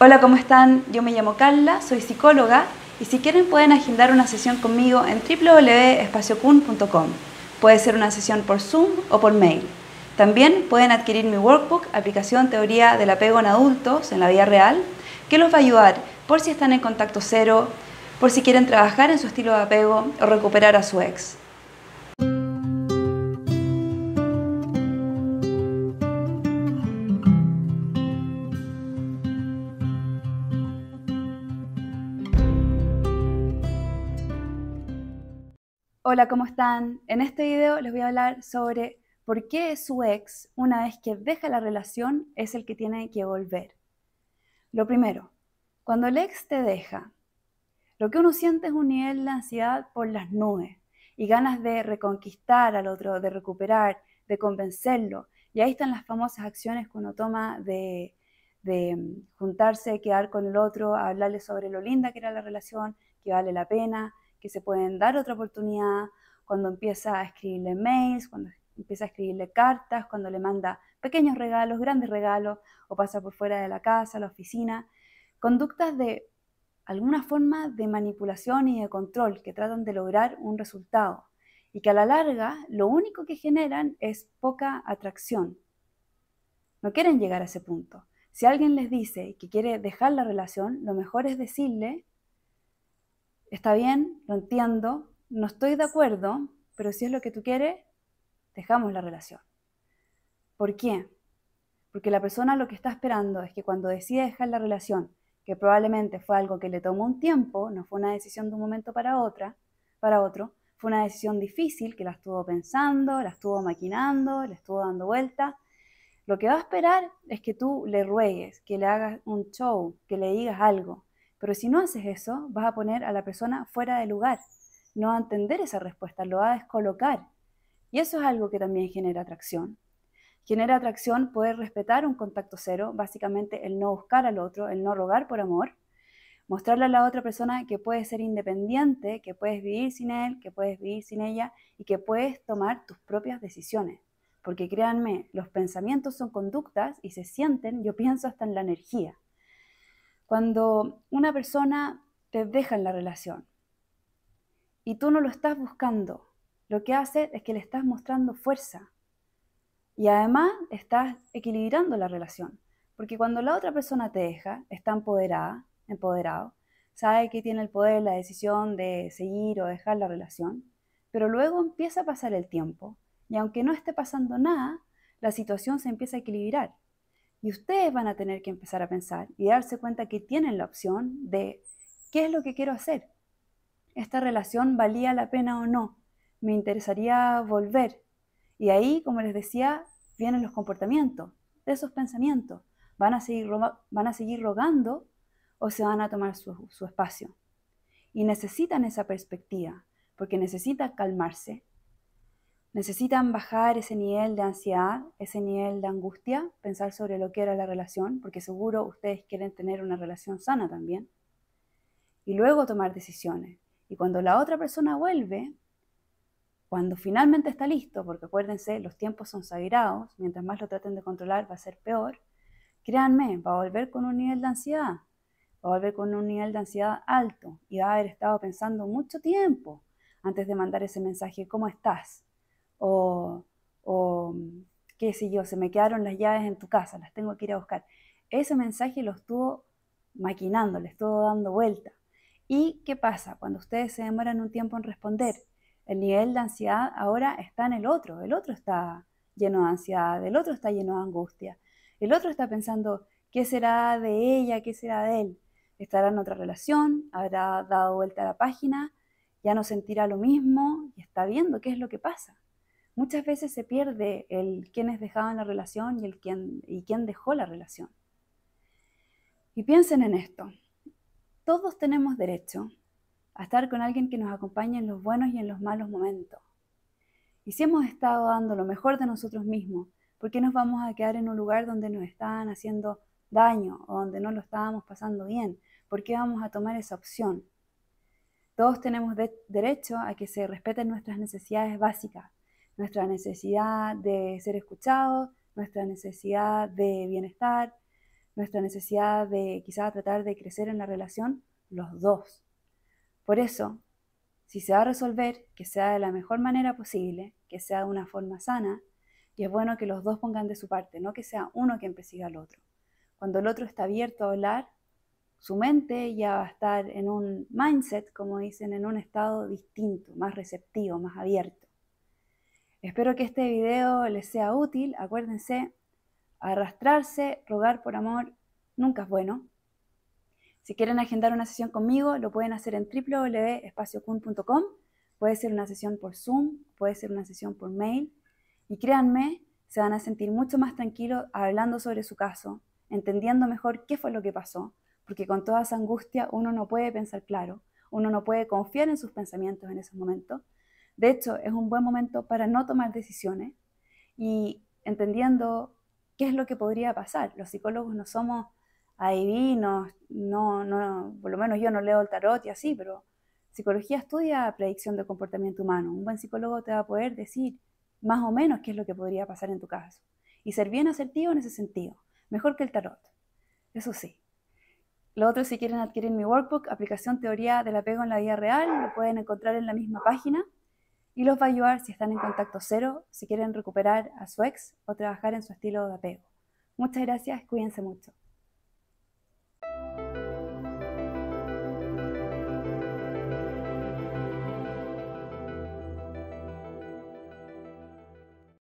Hola, ¿cómo están? Yo me llamo Carla, soy psicóloga y si quieren pueden agendar una sesión conmigo en www.espaciocun.com. Puede ser una sesión por Zoom o por mail. También pueden adquirir mi workbook, aplicación teoría del apego en adultos en la Vía real, que los va a ayudar por si están en contacto cero, por si quieren trabajar en su estilo de apego o recuperar a su ex. Hola, ¿cómo están? En este video les voy a hablar sobre por qué su ex, una vez que deja la relación, es el que tiene que volver. Lo primero, cuando el ex te deja, lo que uno siente es un nivel de ansiedad por las nubes y ganas de reconquistar al otro, de recuperar, de convencerlo. Y ahí están las famosas acciones que uno toma de, de mm, juntarse, quedar con el otro, hablarle sobre lo linda que era la relación, que vale la pena, que se pueden dar otra oportunidad, cuando empieza a escribirle mails, cuando empieza a escribirle cartas, cuando le manda pequeños regalos, grandes regalos, o pasa por fuera de la casa, la oficina. Conductas de alguna forma de manipulación y de control que tratan de lograr un resultado y que a la larga lo único que generan es poca atracción. No quieren llegar a ese punto. Si alguien les dice que quiere dejar la relación, lo mejor es decirle está bien, lo entiendo, no estoy de acuerdo, pero si es lo que tú quieres, dejamos la relación. ¿Por qué? Porque la persona lo que está esperando es que cuando decide dejar la relación, que probablemente fue algo que le tomó un tiempo, no fue una decisión de un momento para otra, para otro, fue una decisión difícil que la estuvo pensando, la estuvo maquinando, la estuvo dando vuelta. Lo que va a esperar es que tú le ruegues, que le hagas un show, que le digas algo, pero si no haces eso, vas a poner a la persona fuera de lugar, no a entender esa respuesta, lo va a descolocar. Y eso es algo que también genera atracción. Genera atracción poder respetar un contacto cero, básicamente el no buscar al otro, el no rogar por amor, mostrarle a la otra persona que puedes ser independiente, que puedes vivir sin él, que puedes vivir sin ella y que puedes tomar tus propias decisiones. Porque créanme, los pensamientos son conductas y se sienten, yo pienso hasta en la energía. Cuando una persona te deja en la relación y tú no lo estás buscando, lo que hace es que le estás mostrando fuerza y además estás equilibrando la relación. Porque cuando la otra persona te deja, está empoderada, empoderado, sabe que tiene el poder, la decisión de seguir o dejar la relación, pero luego empieza a pasar el tiempo y aunque no esté pasando nada, la situación se empieza a equilibrar y ustedes van a tener que empezar a pensar y darse cuenta que tienen la opción de qué es lo que quiero hacer. ¿Esta relación valía la pena o no? ¿Me interesaría volver? Y ahí, como les decía, vienen los comportamientos, de esos pensamientos. Van a seguir, van a seguir rogando o se van a tomar su, su espacio. Y necesitan esa perspectiva, porque necesitan calmarse necesitan bajar ese nivel de ansiedad, ese nivel de angustia, pensar sobre lo que era la relación, porque seguro ustedes quieren tener una relación sana también, y luego tomar decisiones. Y cuando la otra persona vuelve, cuando finalmente está listo, porque acuérdense, los tiempos son sagrados, mientras más lo traten de controlar va a ser peor, créanme, va a volver con un nivel de ansiedad, va a volver con un nivel de ansiedad alto y va a haber estado pensando mucho tiempo antes de mandar ese mensaje, ¿cómo estás? o, mm, qué sé yo, se me quedaron las llaves en tu casa, las tengo que ir a buscar. Ese mensaje lo estuvo maquinando, le estuvo dando vuelta. ¿Y qué pasa? Cuando ustedes se demoran un tiempo en responder, el nivel de ansiedad ahora está en el otro, el otro está lleno de ansiedad, el otro está lleno de angustia, el otro está pensando, ¿qué será de ella? ¿Qué será de él? ¿Estará en otra relación? ¿Habrá dado vuelta a la página? ¿Ya no sentirá lo mismo? Y está viendo qué es lo que pasa muchas veces se pierde el quién es dejado en la relación y, el quién, y quién dejó la relación. Y piensen en esto. Todos tenemos derecho a estar con alguien que nos acompañe en los buenos y en los malos momentos. Y si hemos estado dando lo mejor de nosotros mismos, ¿por qué nos vamos a quedar en un lugar donde nos estaban haciendo daño o donde no lo estábamos pasando bien? ¿Por qué vamos a tomar esa opción? Todos tenemos derecho a que se respeten nuestras necesidades básicas, nuestra necesidad de ser escuchados, nuestra necesidad de bienestar, nuestra necesidad de quizás tratar de crecer en la relación, los dos. Por eso, si se va a resolver, que sea de la mejor manera posible, que sea de una forma sana, y es bueno que los dos pongan de su parte, no que sea uno que empeciga al otro. Cuando el otro está abierto a hablar, su mente ya va a estar en un mindset, como dicen, en un estado distinto, más receptivo, más abierto. Espero que este video les sea útil. Acuérdense, arrastrarse, rogar por amor, nunca es bueno. Si quieren agendar una sesión conmigo, lo pueden hacer en www.espaciocun.com. Puede ser una sesión por Zoom, puede ser una sesión por mail. Y créanme, se van a sentir mucho más tranquilos hablando sobre su caso, entendiendo mejor qué fue lo que pasó, porque con toda esa angustia uno no puede pensar claro, uno no puede confiar en sus pensamientos en esos momentos. De hecho, es un buen momento para no tomar decisiones y entendiendo qué es lo que podría pasar. Los psicólogos no somos adivinos, no, no, por lo menos yo no leo el tarot y así, pero psicología estudia predicción de comportamiento humano. Un buen psicólogo te va a poder decir más o menos qué es lo que podría pasar en tu caso. Y ser bien asertivo en ese sentido, mejor que el tarot. Eso sí. Lo otro, si quieren adquirir mi workbook, aplicación teoría del apego en la vida real, lo pueden encontrar en la misma página y los va a ayudar si están en contacto cero, si quieren recuperar a su ex o trabajar en su estilo de apego. Muchas gracias, cuídense mucho.